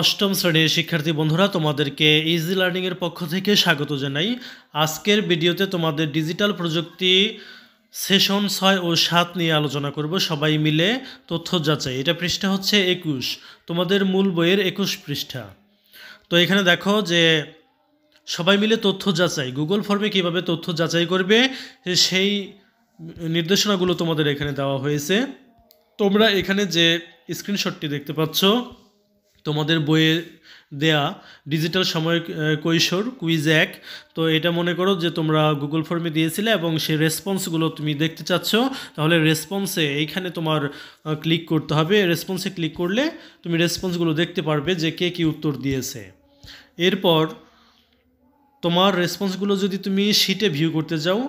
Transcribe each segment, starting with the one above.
অষ্টম শ্রেণীর শিক্ষার্থী বন্ধুরা তোমাদেরকে ইজি লার্নিংয়ের পক্ষ থেকে স্বাগত জানাই আজকের ভিডিওতে তোমাদের ডিজিটাল প্রযুক্তি সেশন ছয় ও সাত নিয়ে আলোচনা করব সবাই মিলে তথ্য যাচাই এটা পৃষ্ঠা হচ্ছে একুশ তোমাদের মূল বইয়ের একুশ পৃষ্ঠা তো এখানে দেখো যে সবাই মিলে তথ্য যাচাই গুগল ফর্মে কিভাবে তথ্য যাচাই করবে সেই নির্দেশনাগুলো তোমাদের এখানে দেওয়া হয়েছে তোমরা এখানে যে স্ক্রিনশটটি দেখতে পাচ্ছ তোমাদের বইয়ে দেয়া ডিজিটাল সময় কৈশোর কুইজ এক তো এটা মনে করো যে তোমরা গুগল ফর্মে দিয়েছিলে এবং সেই রেসপন্সগুলো তুমি দেখতে চাচ্ছ তাহলে রেসপন্সে এইখানে তোমার ক্লিক করতে হবে রেসপন্সে ক্লিক করলে তুমি রেসপন্সগুলো দেখতে পারবে যে কে কী উত্তর দিয়েছে এরপর তোমার রেসপন্সগুলো যদি তুমি শিটে ভিউ করতে যাও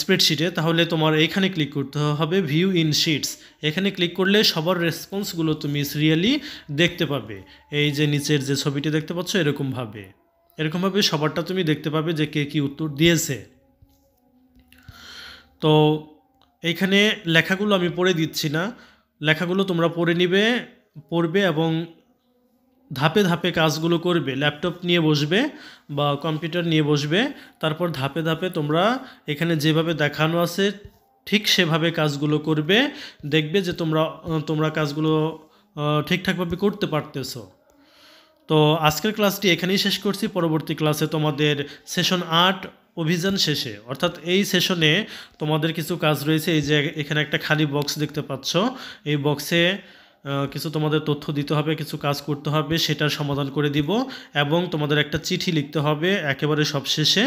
স্প্রেডশিটে তাহলে তোমার এখানে ক্লিক করতে হবে ভিউ ইন শিটস এখানে ক্লিক করলে সবার রেসপন্সগুলো তুমি সিরিয়ালি দেখতে পাবে এই যে নিচের যে ছবিটি দেখতে পাচ্ছ এরকমভাবে এরকমভাবে সবারটা তুমি দেখতে পাবে যে কে কী উত্তর দিয়েছে তো এইখানে লেখাগুলো আমি পড়ে দিচ্ছি না লেখাগুলো তোমরা পড়ে নিবে পড়বে এবং ধাপে ধাপে কাজগুলো করবে ল্যাপটপ নিয়ে বসবে বা কম্পিউটার নিয়ে বসবে তারপর ধাপে ধাপে তোমরা এখানে যেভাবে দেখানো আছে ঠিক সেভাবে কাজগুলো করবে দেখবে যে তোমরা তোমরা কাজগুলো ঠিকঠাকভাবে করতে পারতেছো তো আজকের ক্লাসটি এখানেই শেষ করছি পরবর্তী ক্লাসে তোমাদের সেশন আট অভিযান শেষে অর্থাৎ এই সেশনে তোমাদের কিছু কাজ রয়েছে এই যে এখানে একটা খালি বক্স দেখতে পাচ্ছ এই বক্সে কিছু তোমাদের তথ্য দিতে হবে কিছু কাজ করতে হবে সেটার সমাধান করে দিব এবং তোমাদের একটা চিঠি লিখতে হবে একেবারে সবশেষে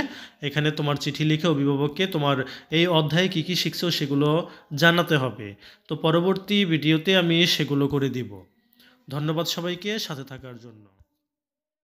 এখানে তোমার চিঠি লিখে অভিভাবককে তোমার এই অধ্যায়ে কি কি শিখছো সেগুলো জানাতে হবে তো পরবর্তী ভিডিওতে আমি সেগুলো করে দিব ধন্যবাদ সবাইকে সাথে থাকার জন্য